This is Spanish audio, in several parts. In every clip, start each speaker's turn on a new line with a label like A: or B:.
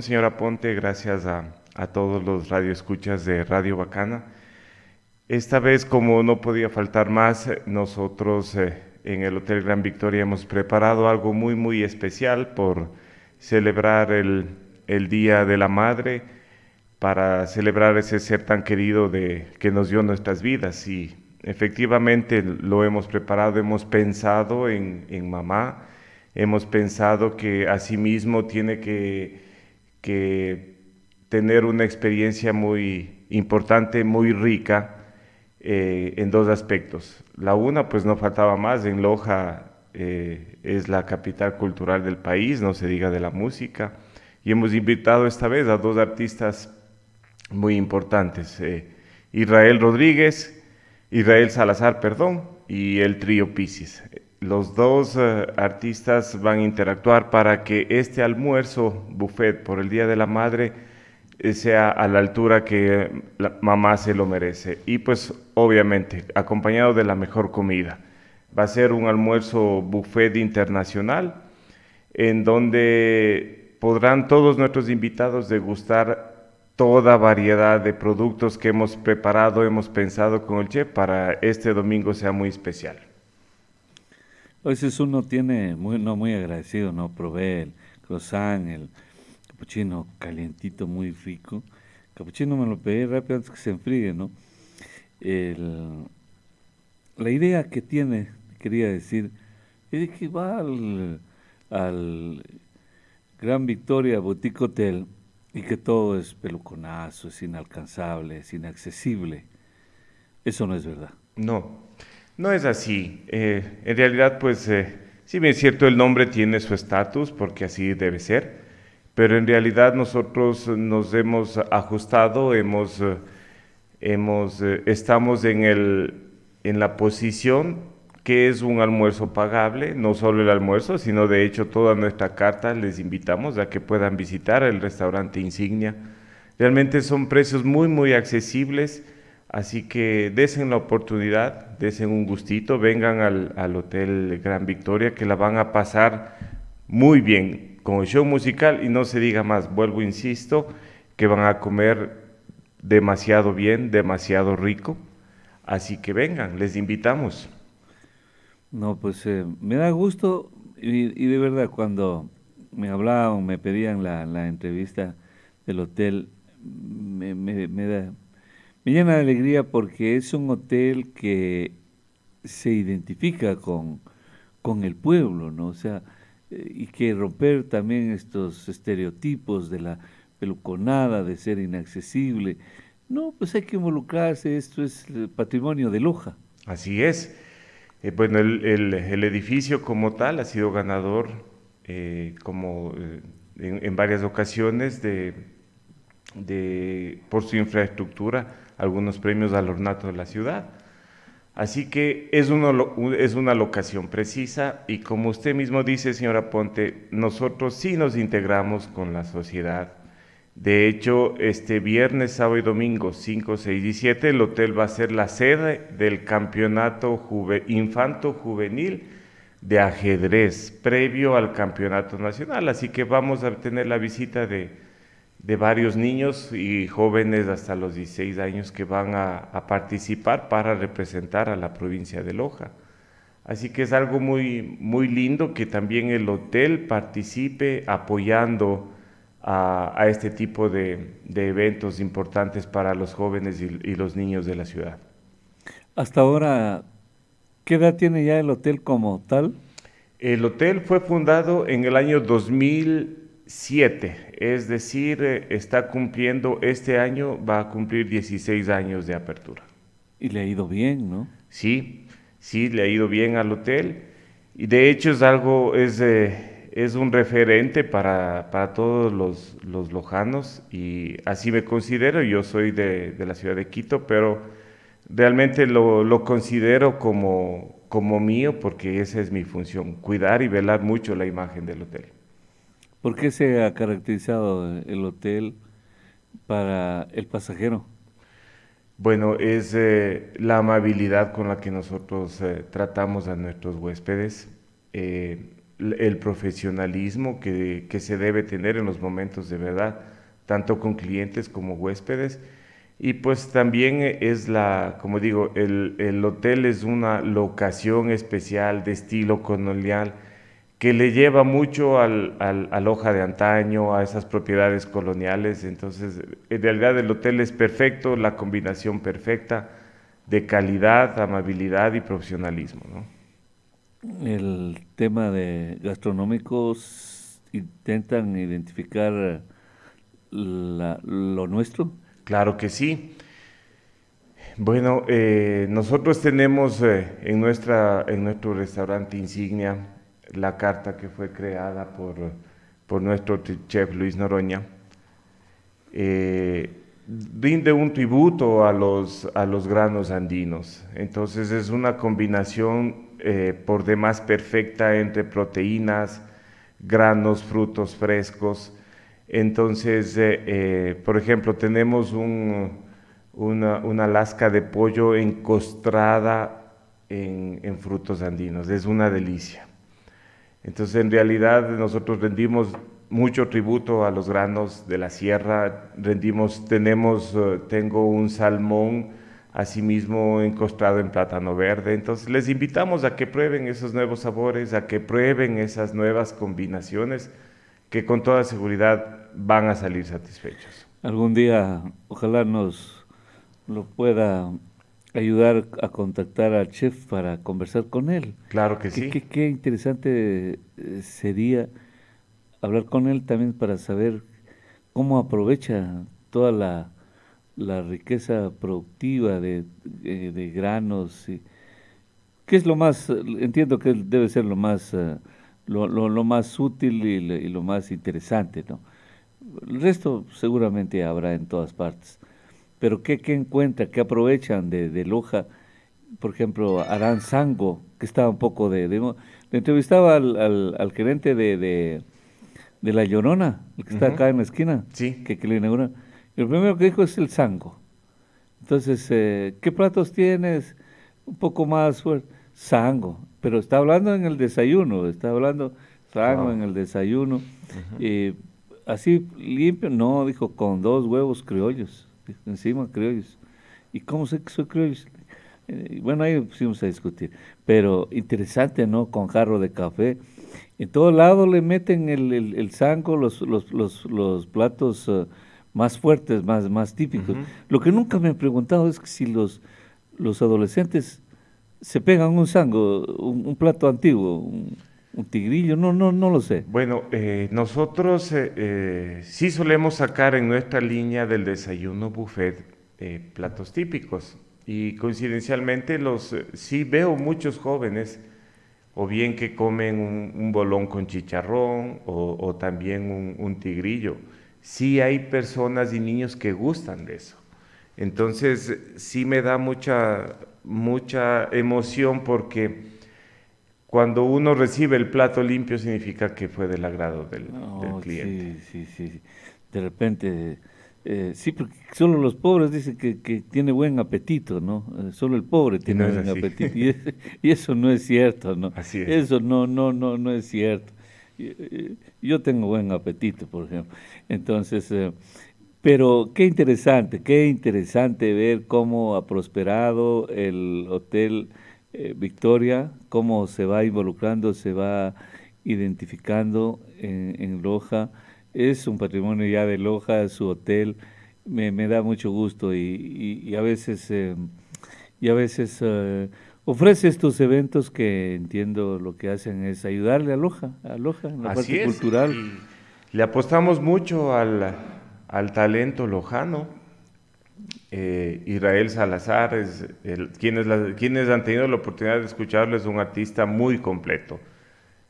A: señora Ponte, gracias a, todos los radioescuchas de Radio Bacana. Esta vez, como no podía faltar más, eh, nosotros eh, en el Hotel Gran Victoria hemos preparado algo muy, muy especial por celebrar el, Día de la Madre, para celebrar ese ser tan querido de, que nos dio nuestras vidas. Y efectivamente lo hemos preparado, hemos pensado en, mamá, hemos pensado que mismo tiene que que tener una experiencia muy importante, muy rica eh, en dos aspectos. La una, pues no faltaba más, en Loja eh, es la capital cultural del país, no se diga de la música, y hemos invitado esta vez a dos artistas muy importantes, eh, Israel Rodríguez, Israel Salazar, perdón, y el trío Pisces los dos eh, artistas van a interactuar para que este almuerzo buffet por el Día de la Madre eh, sea a la altura que mamá se lo merece. Y pues obviamente acompañado de la mejor comida. Va a ser un almuerzo buffet internacional en donde podrán todos nuestros invitados degustar toda variedad de productos que hemos preparado, hemos pensado con el chef para este domingo sea muy especial.
B: A veces uno tiene, no muy agradecido, no probé el croissant, el capuchino calientito, muy rico. Capuchino me lo pedí rápido antes que se enfríe, ¿no? El, la idea que tiene, quería decir, es que va al, al Gran Victoria Boutique Hotel y que todo es peluconazo, es inalcanzable, es inaccesible. Eso no es verdad.
A: No. No es así. Eh, en realidad, pues, eh, sí bien es cierto, el nombre tiene su estatus, porque así debe ser, pero en realidad nosotros nos hemos ajustado, hemos, eh, hemos, estamos en, en la posición que es un almuerzo pagable, no solo el almuerzo, sino de hecho toda nuestra carta les invitamos a que puedan visitar el restaurante insignia. Realmente son precios muy, muy accesibles Así que desen la oportunidad, desen un gustito, vengan al, Hotel Gran Victoria que la van a pasar muy bien con el show musical y no se diga más, vuelvo, insisto, que van a comer demasiado bien, demasiado rico. Así que vengan, les invitamos. No, pues eh, me
B: da gusto y, de verdad cuando me hablaban, me pedían la, entrevista del hotel, me, me da me llena de alegría porque es un hotel que se identifica con, con el pueblo, ¿no? O sea, eh, y que romper también estos estereotipos de la peluconada, de ser inaccesible. No, pues hay que involucrarse, esto
A: es el eh, patrimonio de Loja. Así es. Eh, bueno, el, edificio como tal ha sido ganador como en, varias ocasiones de, de, por su infraestructura algunos premios al ornato de la ciudad. Así que es, uno, es una locación precisa y como usted mismo dice, señora Ponte, nosotros sí nos integramos con la sociedad. De hecho, este viernes, sábado y domingo 5, 6 y 7, el hotel va a ser la sede del campeonato infanto juvenil de ajedrez previo al campeonato nacional. Así que vamos a tener la visita de de varios niños y jóvenes hasta los 16 años que van a, participar para representar a la provincia de Loja. Así que es algo muy, muy lindo que también el hotel participe apoyando a, este tipo de, eventos importantes para los jóvenes y, y los niños de la ciudad. Hasta ahora, ¿qué edad tiene ya el hotel como tal? El hotel fue fundado en el año 2000. Siete, es decir, eh, está cumpliendo este año, va a cumplir 16 años de apertura. Y le ha ido bien, ¿no? Sí, sí, le ha ido bien al hotel. Y de hecho es algo, es, eh, un referente para, todos los, lojanos y así me considero. Yo soy de, la ciudad de Quito, pero realmente lo, lo considero como, como mío porque esa es mi función, cuidar y velar mucho la imagen del hotel. ¿Por qué se ha caracterizado el hotel para el pasajero? Bueno, es eh, la amabilidad con la que nosotros eh, tratamos a nuestros huéspedes, eh, el profesionalismo que, que, se debe tener en los momentos de verdad, tanto con clientes como huéspedes. Y pues también es la, como digo, el, el hotel es una locación especial de estilo colonial que le lleva mucho al, al, hoja de antaño, a esas propiedades coloniales. Entonces, en realidad el hotel es perfecto, la combinación perfecta de calidad, amabilidad y profesionalismo.
B: El tema de gastronómicos intentan identificar
A: lo nuestro. Claro que sí. Bueno, eh, nosotros tenemos eh, en, nuestra, en nuestro restaurante insignia la carta que fue creada por, nuestro chef Luis Noroña, eh, rinde un tributo a los, a los granos andinos. Entonces es una combinación eh, por demás perfecta entre proteínas, granos, frutos frescos. Entonces, eh, eh, por ejemplo, tenemos un, una, lasca de pollo encostrada en, en frutos andinos. Es una delicia. Entonces, en realidad, nosotros rendimos mucho tributo a los granos de la sierra, rendimos, tenemos, eh, tengo un salmón asimismo encostado en plátano verde. Entonces les invitamos a que prueben esos nuevos sabores, a que prueben esas nuevas combinaciones que con toda seguridad van a salir satisfechos. Algún día, ojalá nos lo pueda
B: ayudar a contactar al chef para conversar con él. Claro que sí. Qué, interesante eh, sería hablar con él también para saber cómo aprovecha toda la, riqueza productiva de, eh, granos. ¿Qué es lo más, entiendo que debe ser lo más, eh, lo, más útil y lo, y lo, más interesante, ¿no? El resto seguramente habrá en todas partes pero ¿qué, qué encuentra? ¿Qué aprovechan de, de Loja? Por ejemplo, harán Sango, que estaba un poco de... le entrevistaba al, al, gerente de, de, La Llorona, el que está acá en la esquina, sí. que, que le Y lo primero que dijo es el Sango. Entonces, eh, ¿qué platos tienes? Un poco más fuerte. Sango. Pero está hablando en el desayuno, está hablando sango en el desayuno. Eh, así limpio, no, dijo, con dos huevos criollos encima criollos. ¿Y cómo sé que soy criollos? Eh, bueno, ahí pusimos a discutir. Pero interesante, ¿no? Con jarro de café. En todo lado le meten el, el, sango, los, los, los, platos eh, más fuertes, más, más típicos. Lo que nunca me he preguntado es si los, los adolescentes se pegan un sango, un, un plato antiguo, un,
A: un tigrillo, no, no, no lo sé. Bueno, eh, nosotros eh, eh, sí solemos sacar en nuestra línea del desayuno buffet platos típicos y coincidencialmente los sí veo muchos jóvenes o bien que comen un, bolón con chicharrón o, también un, tigrillo. Sí hay personas y niños que gustan de eso. Entonces sí me da mucha mucha emoción porque cuando uno recibe el plato limpio significa que fue del agrado del, cliente. Sí, sí, sí. De
B: repente, eh, sí, porque solo los pobres dicen que, tiene buen apetito, ¿no? Eh, solo el pobre tiene buen apetito. Y, eso no es cierto, ¿no? Así es. Eso no, no, no, no es cierto. Yo tengo buen apetito, por ejemplo. Entonces, eh, pero qué interesante, qué interesante ver cómo ha prosperado el hotel. Eh, Victoria, cómo se va involucrando, se va identificando en, Loja. Es un patrimonio ya de Loja, su hotel. Me, da mucho gusto y, a veces, y a veces eh, eh, ofrece estos eventos que entiendo lo que hacen es
A: ayudarle a Loja, a Loja en la parte cultural. le apostamos mucho al talento lojano eh, Israel Salazar, quienes, quienes, han tenido la oportunidad de escucharlo, es un artista muy completo,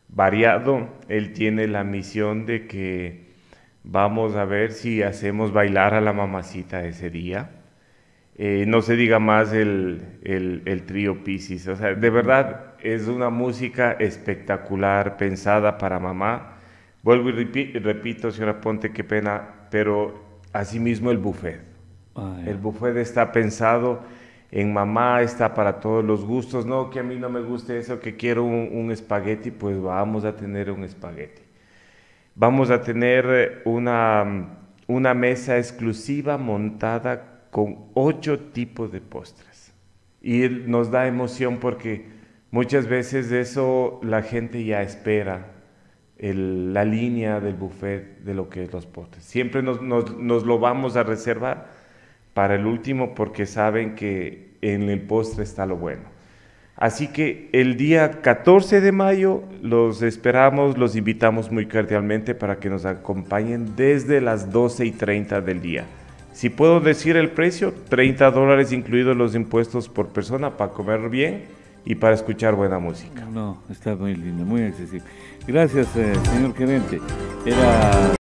A: variado. Él tiene la misión de que vamos a ver si hacemos bailar a la mamacita ese día. Eh, no se diga más el, trío Pisces. O sea, de verdad es una música espectacular, pensada para mamá. Vuelvo y repito, señora Ponte, qué pena, pero asimismo el buffet Ah, el buffet está pensado en mamá, está para todos los gustos. No, que a mí no me guste eso, que quiero un, espagueti, pues vamos a tener un espagueti. Vamos a tener eh, una, mm, una mesa exclusiva montada con ocho tipos de postres. Y nos da emoción porque muchas veces de eso la gente ya espera. la línea del buffet de lo que es los postres. Siempre nos, nos, nos lo vamos a reservar para el último porque saben que en el postre está lo bueno. Así que el día 14 de mayo los esperamos, los invitamos muy cordialmente para que nos acompañen desde las 12 y 30 del día. Si puedo decir el precio, 30 dólares incluidos los impuestos por persona para comer bien y para escuchar buena música.
B: No, está muy lindo, muy accesible. Gracias, eh, señor gerente. Era...